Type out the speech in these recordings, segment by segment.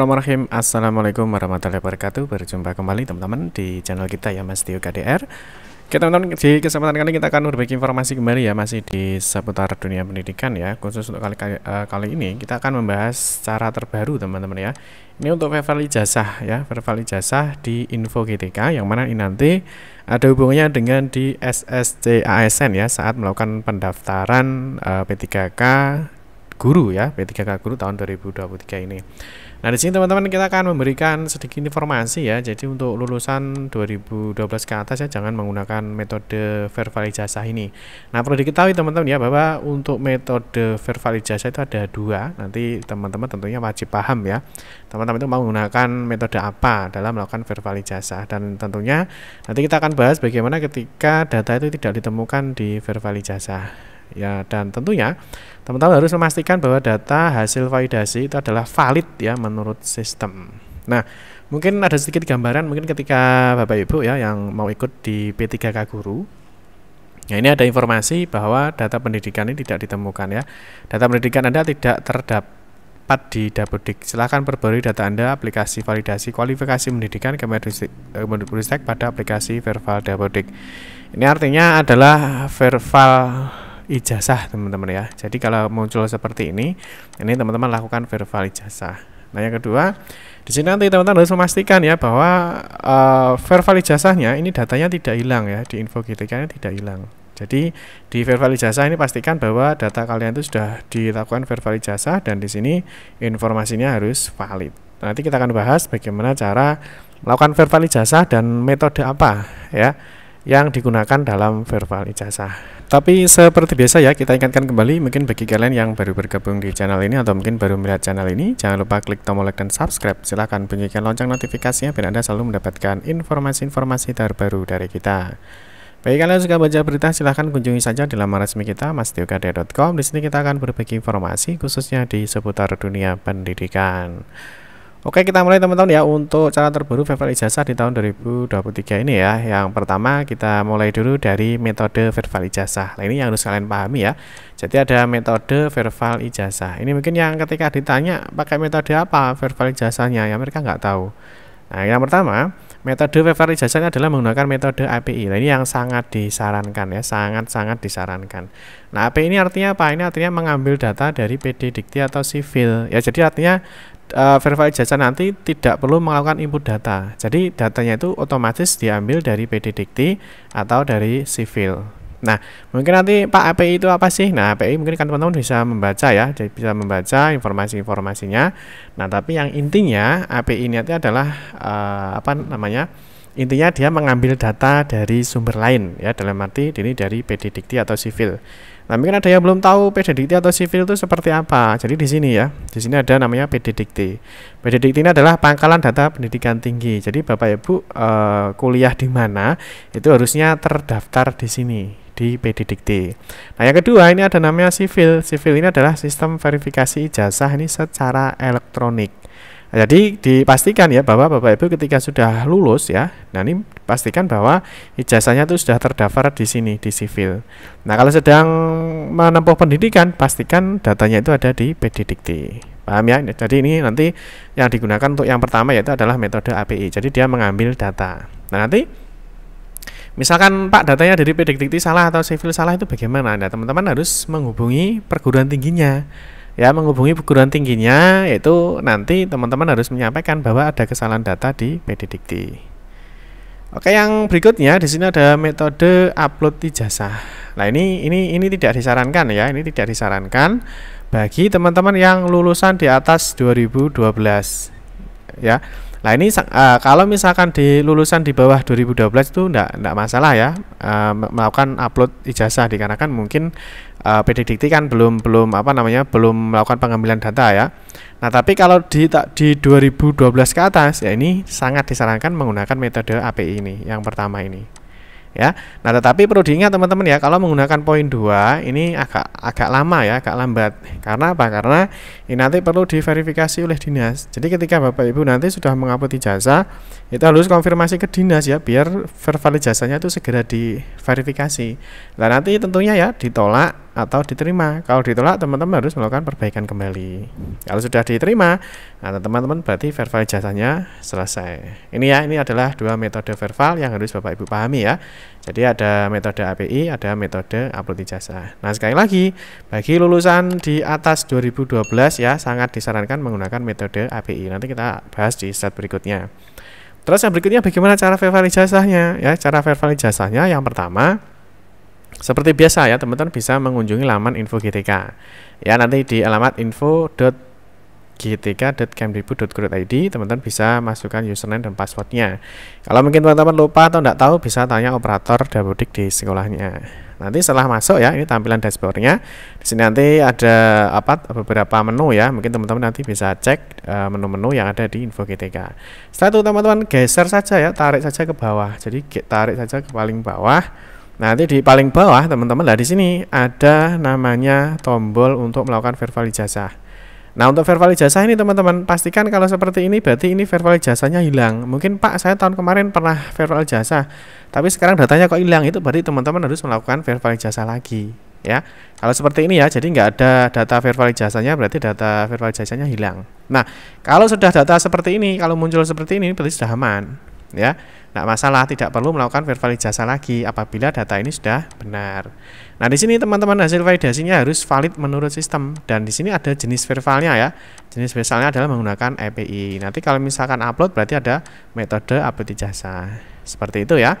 Bismillahirrahmanirrahim Assalamualaikum warahmatullahi wabarakatuh Berjumpa kembali teman-teman di channel kita ya Mas Tio KDR Oke teman-teman di kesempatan kali kita akan berbagi informasi kembali ya Masih di seputar dunia pendidikan ya Khusus untuk kali, kali, uh, eh, kali ini kita akan membahas cara terbaru teman-teman ya Ini untuk verval ijazah ya Verval ijazah di info GTK Yang mana ini nanti ada hubungannya dengan di SSC ASN ya Saat melakukan pendaftaran uh, eh, P3K guru ya P3K guru tahun 2023 ini Nah, di sini teman-teman kita akan memberikan sedikit informasi ya. Jadi untuk lulusan 2012 ke atas ya jangan menggunakan metode verbal ijazah ini. Nah, perlu diketahui teman-teman ya bahwa untuk metode verbal ijazah itu ada dua. Nanti teman-teman tentunya wajib paham ya. Teman-teman itu mau menggunakan metode apa dalam melakukan verbal ijazah dan tentunya nanti kita akan bahas bagaimana ketika data itu tidak ditemukan di verbal ijazah ya dan tentunya teman-teman harus memastikan bahwa data hasil validasi itu adalah valid ya menurut sistem nah mungkin ada sedikit gambaran mungkin ketika bapak ibu ya yang mau ikut di P3K Guru Nah ini ada informasi bahwa data pendidikan ini tidak ditemukan ya. Data pendidikan Anda tidak terdapat di Dapodik. Silakan perbarui data Anda aplikasi validasi kualifikasi pendidikan Kemendikbudristek eh, pada aplikasi Verval Dapodik. Ini artinya adalah Verval ijazah teman-teman ya. Jadi kalau muncul seperti ini, ini teman-teman lakukan verbal ijazah. Nah yang kedua, di sini nanti teman-teman harus memastikan ya bahwa uh, verbal ijazahnya ini datanya tidak hilang ya di info GTK-nya tidak hilang. Jadi di verbal ijazah ini pastikan bahwa data kalian itu sudah dilakukan verbal ijazah dan di sini informasinya harus valid. Nanti kita akan bahas bagaimana cara melakukan verbal ijazah dan metode apa ya yang digunakan dalam verbal ijazah. Tapi seperti biasa ya, kita ingatkan kembali mungkin bagi kalian yang baru bergabung di channel ini atau mungkin baru melihat channel ini, jangan lupa klik tombol like dan subscribe. Silahkan bunyikan lonceng notifikasinya biar Anda selalu mendapatkan informasi-informasi terbaru dari kita. Bagi kalian yang suka baca berita, silahkan kunjungi saja di laman resmi kita, mastiokade.com. Di sini kita akan berbagi informasi khususnya di seputar dunia pendidikan. Oke kita mulai teman-teman ya untuk cara terbaru verval ijazah di tahun 2023 ini ya Yang pertama kita mulai dulu dari metode verval ijazah nah, Ini yang harus kalian pahami ya Jadi ada metode verval ijazah Ini mungkin yang ketika ditanya pakai metode apa verval ijazahnya ya mereka nggak tahu Nah yang pertama metode verval ijazahnya adalah menggunakan metode API Nah ini yang sangat disarankan ya sangat-sangat disarankan Nah API ini artinya apa? Ini artinya mengambil data dari PD Dikti atau Sivil Ya jadi artinya uh, eh, verified jasa nanti tidak perlu melakukan input data. Jadi datanya itu otomatis diambil dari PD atau dari Sivil. Nah, mungkin nanti Pak API itu apa sih? Nah, API mungkin kan teman-teman bisa membaca ya, jadi bisa membaca informasi-informasinya. Nah, tapi yang intinya API ini adalah uh, apa namanya? Intinya dia mengambil data dari sumber lain ya dalam arti ini dari PD atau Sivil. Nah, mungkin ada yang belum tahu PDDT atau sivil itu seperti apa. Jadi di sini ya, di sini ada namanya PDDT. PDDT ini adalah pangkalan data pendidikan tinggi. Jadi Bapak Ibu eh, kuliah di mana itu harusnya terdaftar di sini di PDDT. Nah, yang kedua ini ada namanya sivil. Sivil ini adalah sistem verifikasi ijazah ini secara elektronik. Jadi dipastikan ya bahwa Bapak Ibu ketika sudah lulus ya, nah ini pastikan bahwa ijazahnya itu sudah terdaftar di sini di sivil. Nah kalau sedang menempuh pendidikan pastikan datanya itu ada di PDDikti. Paham ya? Jadi ini nanti yang digunakan untuk yang pertama yaitu adalah metode API. Jadi dia mengambil data. Nah nanti Misalkan Pak datanya dari PDDikti salah atau sivil salah itu bagaimana? Nah teman-teman harus menghubungi perguruan tingginya ya menghubungi perguruan tingginya yaitu nanti teman-teman harus menyampaikan bahwa ada kesalahan data di PD Oke, yang berikutnya di sini ada metode upload ijazah. Nah, ini ini ini tidak disarankan ya, ini tidak disarankan bagi teman-teman yang lulusan di atas 2012. Ya. Nah, ini uh, kalau misalkan di lulusan di bawah 2012 itu enggak enggak masalah ya uh, melakukan upload ijazah dikarenakan mungkin uh, eh, PD Dikti kan belum belum apa namanya belum melakukan pengambilan data ya. Nah, tapi kalau di di 2012 ke atas ya ini sangat disarankan menggunakan metode API ini yang pertama ini. Ya. Nah, tetapi perlu diingat teman-teman ya kalau menggunakan poin 2 ini agak agak lama ya, agak lambat. Karena apa? Karena ini nanti perlu diverifikasi oleh dinas. Jadi ketika Bapak Ibu nanti sudah mengupload jasa, itu harus konfirmasi ke dinas ya biar verifikasi jasanya itu segera diverifikasi. Nah, nanti tentunya ya ditolak atau diterima. Kalau ditolak, teman-teman harus melakukan perbaikan kembali. Kalau sudah diterima, nah teman-teman berarti verval jasanya selesai. Ini ya, ini adalah dua metode verval yang harus Bapak Ibu pahami ya. Jadi ada metode API, ada metode upload jasa. Nah, sekali lagi, bagi lulusan di atas 2012 ya, sangat disarankan menggunakan metode API. Nanti kita bahas di slide berikutnya. Terus yang berikutnya bagaimana cara verval jasanya ya? Cara verval jasanya yang pertama, seperti biasa ya, teman-teman bisa mengunjungi laman info GTK. Ya, nanti di alamat info.gtk.kemdikbud.go.id teman-teman bisa masukkan username dan passwordnya. Kalau mungkin teman-teman lupa atau tidak tahu, bisa tanya operator dapodik di sekolahnya. Nanti setelah masuk ya, ini tampilan dashboardnya. Di sini nanti ada apa beberapa menu ya, mungkin teman-teman nanti bisa cek e, menu-menu uh, yang ada di info GTK. Setelah itu teman-teman geser saja ya, tarik saja ke bawah. Jadi tarik saja ke paling bawah Nah, nanti di paling bawah teman-teman lah di sini ada namanya tombol untuk melakukan verbal ijazah. Nah untuk verbal ijazah ini teman-teman pastikan kalau seperti ini berarti ini verbal ijazahnya hilang. Mungkin Pak saya tahun kemarin pernah verbal ijazah tapi sekarang datanya kok hilang itu berarti teman-teman harus melakukan verbal ijazah lagi ya. Kalau seperti ini ya, jadi nggak ada data verbal jasanya, berarti data verbal jasanya hilang. Nah, kalau sudah data seperti ini, kalau muncul seperti ini, berarti sudah aman ya. Tidak masalah, tidak perlu melakukan verifikasi ijazah lagi apabila data ini sudah benar. Nah, di sini teman-teman hasil validasinya harus valid menurut sistem dan di sini ada jenis verbalnya ya. Jenis verbalnya adalah menggunakan API. Nanti kalau misalkan upload berarti ada metode upload ijazah. Seperti itu ya.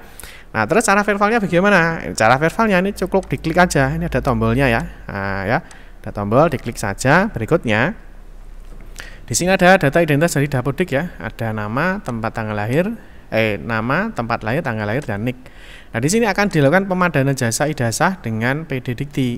Nah, terus cara verbalnya bagaimana? Cara verbalnya ini cukup diklik aja. Ini ada tombolnya ya. Nah, ya. Ada tombol diklik saja. Berikutnya di sini ada data identitas dari Dapodik ya. Ada nama, tempat tanggal lahir, eh nama, tempat lahir, tanggal lahir dan nik. Nah, di sini akan dilakukan pemadanan jasa idasah dengan PD Dikti.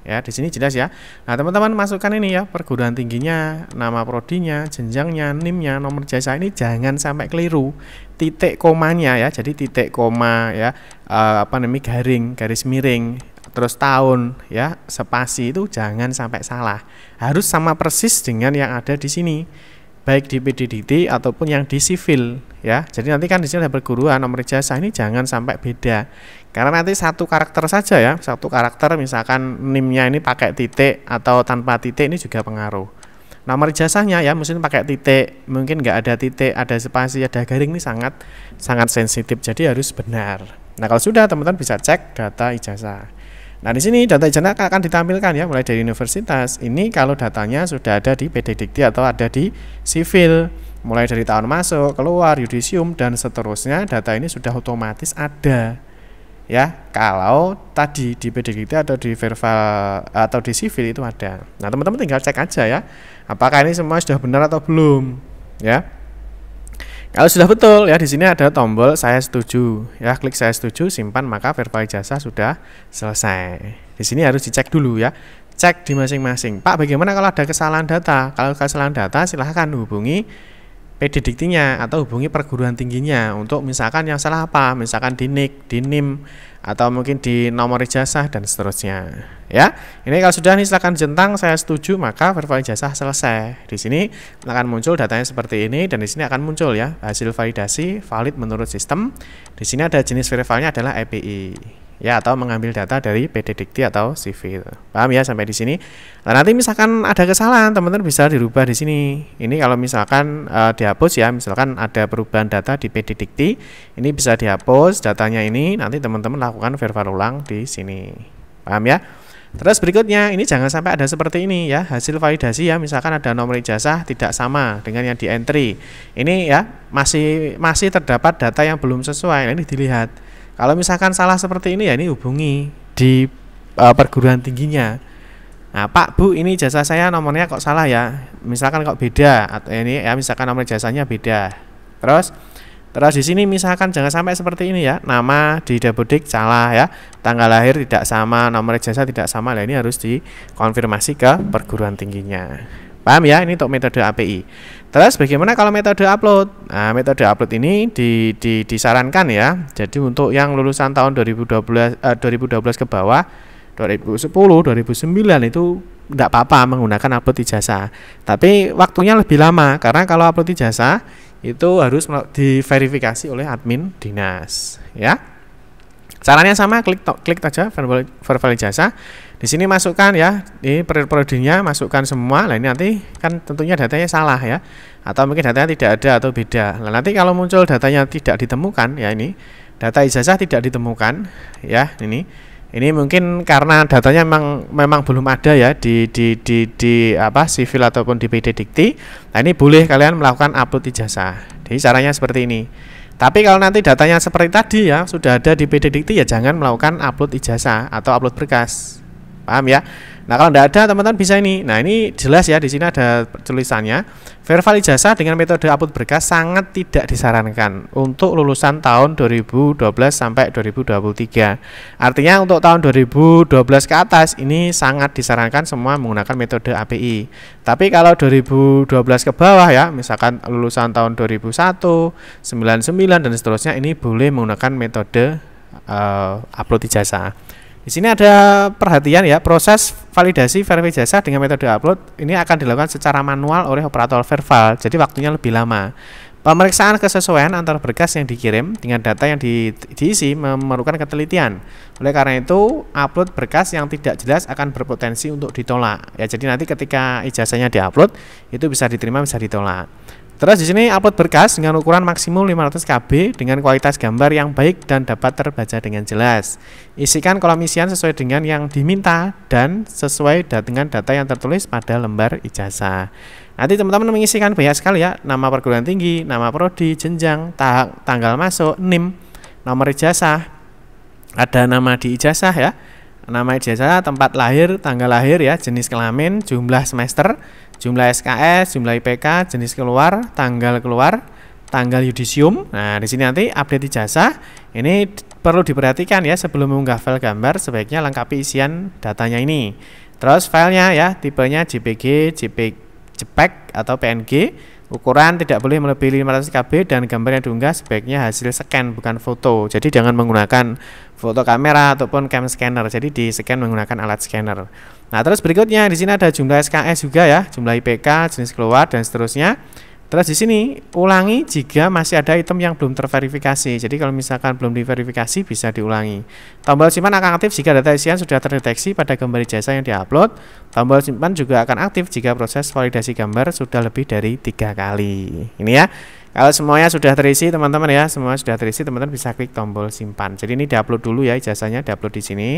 Ya, di sini jelas ya. Nah, teman-teman masukkan ini ya, perguruan tingginya, nama prodinya, jenjangnya, nim nomor jasa ini jangan sampai keliru. Titik komanya ya, jadi titik koma ya, eh, apa namanya garing, garis miring, terus tahun ya, spasi itu jangan sampai salah. Harus sama persis dengan yang ada di sini baik di PDDT ataupun yang di sivil ya. Jadi nanti kan di sini ada perguruan nomor ijazah ini jangan sampai beda. Karena nanti satu karakter saja ya, satu karakter misalkan nimnya ini pakai titik atau tanpa titik ini juga pengaruh. Nomor ijazahnya ya mungkin pakai titik, mungkin nggak ada titik, ada spasi, ada garing ini sangat sangat sensitif. Jadi harus benar. Nah, kalau sudah teman-teman bisa cek data ijazah. Nah, di sini data izin akan ditampilkan ya, mulai dari universitas. Ini kalau datanya sudah ada di PD Dikti atau ada di sivil, mulai dari tahun masuk, keluar, yudisium, dan seterusnya, data ini sudah otomatis ada. Ya, kalau tadi di PD Dikti atau di verbal atau di sivil itu ada. Nah, teman-teman tinggal cek aja ya, apakah ini semua sudah benar atau belum. Ya, kalau sudah betul ya di sini ada tombol saya setuju. Ya, klik saya setuju, simpan maka verbal jasa sudah selesai. Di sini harus dicek dulu ya. Cek di masing-masing. Pak, bagaimana kalau ada kesalahan data? Kalau kesalahan data silahkan hubungi PD Diktinya atau hubungi perguruan tingginya untuk misalkan yang salah apa, misalkan di NIK, di NIM, atau mungkin di nomor ijazah dan seterusnya. Ya, ini kalau sudah nih silakan jentang saya setuju maka verifikasi ijazah selesai. Di sini akan muncul datanya seperti ini dan di sini akan muncul ya hasil validasi valid menurut sistem. Di sini ada jenis verifalnya adalah API ya atau mengambil data dari PD Dikti atau CV Paham ya sampai di sini? Nah, nanti misalkan ada kesalahan, teman-teman bisa dirubah di sini. Ini kalau misalkan e, dihapus ya, misalkan ada perubahan data di PD Dikti, ini bisa dihapus datanya ini, nanti teman-teman lakukan verbal ulang di sini. Paham ya? Terus berikutnya, ini jangan sampai ada seperti ini ya. Hasil validasi ya, misalkan ada nomor ijazah tidak sama dengan yang di entry. Ini ya, masih masih terdapat data yang belum sesuai. Ini dilihat kalau misalkan salah seperti ini ya ini hubungi di uh, perguruan tingginya. Nah, Pak Bu ini jasa saya nomornya kok salah ya. Misalkan kok beda atau eh, ini ya misalkan nomor jasanya beda. Terus terus di sini misalkan jangan sampai seperti ini ya. Nama di Dapodik salah ya. Tanggal lahir tidak sama, nomor jasa tidak sama. Lah ini harus dikonfirmasi ke perguruan tingginya. Paham ya? Ini untuk metode API. Terus bagaimana kalau metode upload? Nah, metode upload ini di, di, disarankan ya. Jadi untuk yang lulusan tahun 2012 eh, 2012 ke bawah, 2010, 2009 itu tidak apa-apa menggunakan upload ijazah. Tapi waktunya lebih lama karena kalau upload ijazah itu harus diverifikasi oleh admin dinas, ya. Caranya sama, klik klik aja verbal, verbal ijazah di sini masukkan ya, di periode-periodenya masukkan semua. Nah, ini nanti kan tentunya datanya salah ya. Atau mungkin datanya tidak ada atau beda. Nah, nanti kalau muncul datanya tidak ditemukan ya ini, data ijazah tidak ditemukan ya, ini. Ini mungkin karena datanya memang memang belum ada ya di di di, di apa sivil ataupun di PD Dikti. Nah, ini boleh kalian melakukan upload ijazah. Jadi caranya seperti ini. Tapi kalau nanti datanya seperti tadi ya, sudah ada di PD Dikti ya jangan melakukan upload ijazah atau upload berkas paham ya nah kalau tidak ada teman-teman bisa ini nah ini jelas ya di sini ada tulisannya verbal ijazah dengan metode upload berkas sangat tidak disarankan untuk lulusan tahun 2012 sampai 2023 artinya untuk tahun 2012 ke atas ini sangat disarankan semua menggunakan metode API tapi kalau 2012 ke bawah ya misalkan lulusan tahun 2001 99 dan seterusnya ini boleh menggunakan metode uh, upload ijazah di sini ada perhatian ya, proses validasi verifikasi jasa dengan metode upload ini akan dilakukan secara manual oleh operator verval, jadi waktunya lebih lama. Pemeriksaan kesesuaian antara berkas yang dikirim dengan data yang di, diisi memerlukan ketelitian. Oleh karena itu, upload berkas yang tidak jelas akan berpotensi untuk ditolak. Ya, jadi nanti ketika ijazahnya diupload, itu bisa diterima, bisa ditolak. Terus di sini upload berkas dengan ukuran maksimum 500 KB dengan kualitas gambar yang baik dan dapat terbaca dengan jelas. Isikan kolom isian sesuai dengan yang diminta dan sesuai dengan data yang tertulis pada lembar ijazah. Nanti teman-teman mengisikan banyak sekali ya, nama perguruan tinggi, nama prodi, jenjang, tanggal masuk, NIM, nomor ijazah, ada nama di ijazah ya, nama ijazah, tempat lahir, tanggal lahir ya, jenis kelamin, jumlah semester, jumlah SKS, jumlah IPK, jenis keluar, tanggal keluar, tanggal yudisium. Nah, di sini nanti update ijazah. Ini perlu diperhatikan ya sebelum mengunggah file gambar sebaiknya lengkapi isian datanya ini. Terus filenya ya tipenya JPG, JPG, e JPEG atau PNG. Ukuran tidak boleh melebihi 500 KB dan gambar yang diunggah sebaiknya hasil scan bukan foto. Jadi jangan menggunakan foto kamera ataupun cam scanner. Jadi di scan menggunakan alat scanner. Nah, terus berikutnya di sini ada jumlah SKS juga ya, jumlah IPK, jenis keluar dan seterusnya. Terus di sini ulangi jika masih ada item yang belum terverifikasi. Jadi kalau misalkan belum diverifikasi bisa diulangi. Tombol simpan akan aktif jika data isian sudah terdeteksi pada gambar jasa yang diupload. Tombol simpan juga akan aktif jika proses validasi gambar sudah lebih dari tiga kali. Ini ya. Kalau semuanya sudah terisi teman-teman ya, semua sudah terisi teman-teman bisa klik tombol simpan. Jadi ini diupload dulu ya ijazahnya, diupload di sini.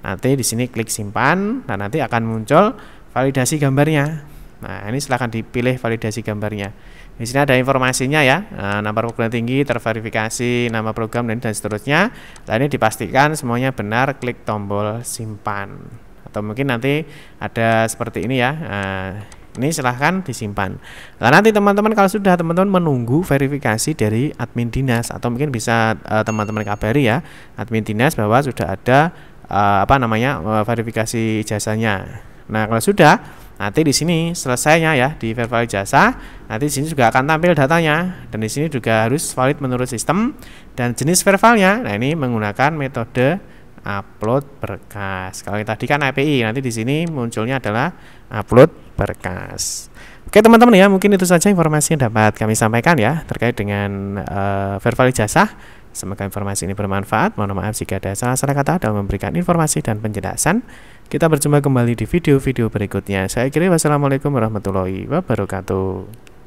Nanti di sini klik simpan dan nanti akan muncul validasi gambarnya. Nah, ini silahkan dipilih validasi gambarnya. Di sini ada informasinya ya, eh, nomor program tinggi, terverifikasi, nama program dan dan seterusnya. Nah ini dipastikan semuanya benar, klik tombol simpan. Atau mungkin nanti ada seperti ini ya. Eh, ini silahkan disimpan. Nah, nanti teman-teman kalau sudah teman-teman menunggu verifikasi dari admin dinas atau mungkin bisa eh, teman-teman uh, kabari ya admin dinas bahwa sudah ada uh, apa namanya uh, verifikasi jasanya. Nah, kalau sudah nanti di sini selesainya ya di verify jasa nanti di sini juga akan tampil datanya dan di sini juga harus valid menurut sistem dan jenis verbalnya nah ini menggunakan metode upload berkas. Kalau tadi kan API, nanti di sini munculnya adalah upload berkas. Oke teman-teman ya, mungkin itu saja informasi yang dapat kami sampaikan ya terkait dengan uh, eh, verval ijazah. Semoga informasi ini bermanfaat. Mohon maaf jika ada salah-salah kata dalam memberikan informasi dan penjelasan. Kita berjumpa kembali di video-video berikutnya. Saya kira wassalamualaikum warahmatullahi wabarakatuh.